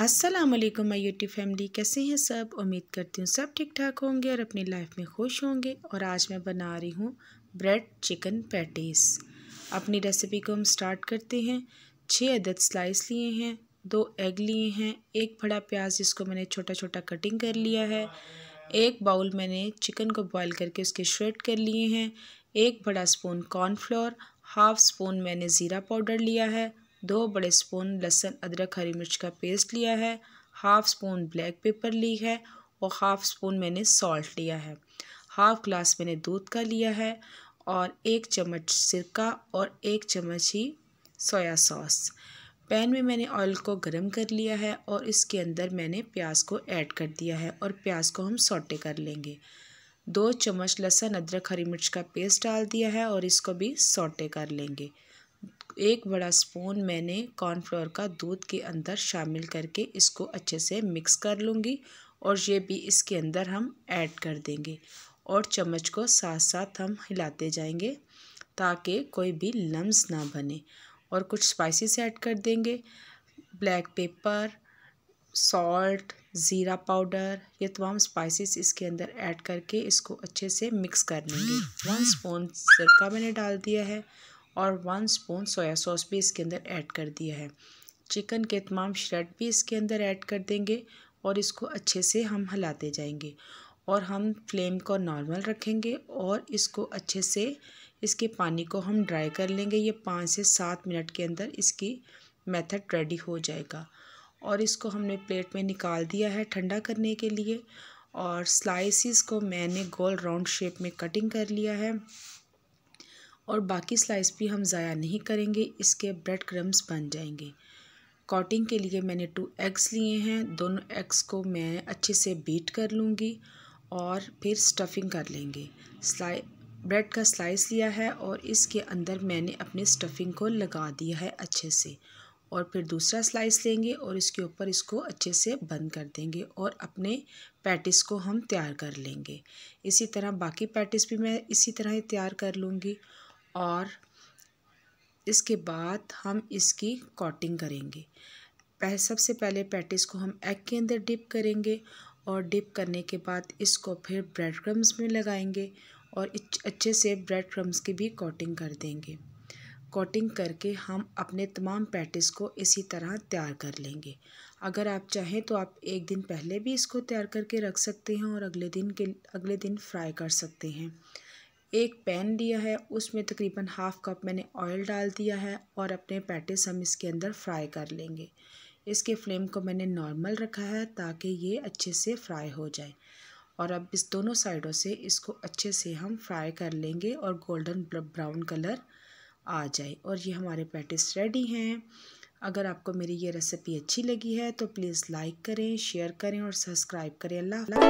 अस्सलाम वालेकुम my YouTube family कैसे हैं सब उम्मीद करती हूँ सब ठीक ठाक होंगे और अपनी लाइफ में खुश होंगे और आज मैं बना रही हूँ ब्रेड चिकन पैटीज़ अपनी रेसिपी को हम स्टार्ट करते हैं छः अदद स्लाइस लिए हैं दो एग लिए हैं एक बड़ा प्याज जिसको मैंने छोटा छोटा कटिंग कर लिया है एक बाउल मैंने चिकन को बॉयल करके उसके श्रेड कर लिए हैं एक बड़ा स्पून कॉर्नफ्लोर हाफ स्पून मैंने ज़ीरा पाउडर लिया है दो बड़े स्पून लहसुन अदरक हरी मिर्च का पेस्ट लिया है हाफ़ स्पून ब्लैक पेपर ली है और हाफ़ स्पून मैंने सॉल्ट लिया है हाफ़ ग्लास मैंने दूध का लिया है और एक चम्मच सिरका और एक चम्मच ही सोया सॉस पैन में मैंने ऑयल को गर्म कर लिया है और इसके अंदर मैंने प्याज को ऐड कर दिया है और प्याज को हम सोटे कर लेंगे दो चम्मच लहसुन अदरक हरी मिर्च का पेस्ट डाल दिया है और इसको भी सोटे कर लेंगे एक बड़ा स्पून मैंने कॉर्नफ्लोर का दूध के अंदर शामिल करके इसको अच्छे से मिक्स कर लूँगी और ये भी इसके अंदर हम ऐड कर देंगे और चम्मच को साथ साथ हम हिलाते जाएंगे ताकि कोई भी लम्स ना बने और कुछ स्पाइसेस ऐड कर देंगे ब्लैक पेपर सॉल्ट ज़ीरा पाउडर ये तमाम स्पाइसेस इसके अंदर ऐड करके इसको अच्छे से मिक्स कर लेंगे वन स्पून सिरका मैंने डाल दिया है और वन स्पून सोया सॉस भी इसके अंदर ऐड कर दिया है चिकन के तमाम श्रेड भी इसके अंदर ऐड कर देंगे और इसको अच्छे से हम हिलाते जाएंगे और हम फ्लेम को नॉर्मल रखेंगे और इसको अच्छे से इसके पानी को हम ड्राई कर लेंगे ये पाँच से सात मिनट के अंदर इसकी मेथड रेडी हो जाएगा और इसको हमने प्लेट में निकाल दिया है ठंडा करने के लिए और स्लाइसिस को मैंने गोल राउंड शेप में कटिंग कर लिया है और बाकी स्लाइस भी हम ज़ाया नहीं करेंगे इसके ब्रेड क्रम्स बन जाएंगे कॉटिंग के लिए मैंने टू एग्स लिए हैं दोनों एग्स को मैं अच्छे से बीट कर लूँगी और फिर स्टफिंग कर लेंगे स्लाई ब्रेड का स्लाइस लिया है और इसके अंदर मैंने अपने स्टफिंग को लगा दिया है अच्छे से और फिर दूसरा स्लाइस लेंगे और इसके ऊपर इसको अच्छे से बंद कर देंगे और अपने पैटिस को हम तैयार कर लेंगे इसी तरह बाकी पैटिस भी मैं इसी तरह ही तैयार कर लूँगी और इसके बाद हम इसकी कॉटिंग करेंगे पह सबसे पहले पैटिस को हम एग के अंदर डिप करेंगे और डिप करने के बाद इसको फिर ब्रेड क्रम्स में लगाएंगे और अच्छे से ब्रेड क्रम्स की भी कॉटिंग कर देंगे कॉटिंग करके हम अपने तमाम पैटिस को इसी तरह तैयार कर लेंगे अगर आप चाहें तो आप एक दिन पहले भी इसको तैयार करके रख सकते हैं और अगले दिन के अगले दिन फ्राई कर सकते हैं एक पैन लिया है उसमें तकरीबन हाफ़ कप मैंने ऑयल डाल दिया है और अपने पैटिस हम इसके अंदर फ्राई कर लेंगे इसके फ्लेम को मैंने नॉर्मल रखा है ताकि ये अच्छे से फ्राई हो जाए और अब इस दोनों साइडों से इसको अच्छे से हम फ्राई कर लेंगे और गोल्डन ब्राउन कलर आ जाए और ये हमारे पैटिस रेडी हैं अगर आपको मेरी ये रेसिपी अच्छी लगी है तो प्लीज़ लाइक करें शेयर करें और सब्सक्राइब करें अल्लाह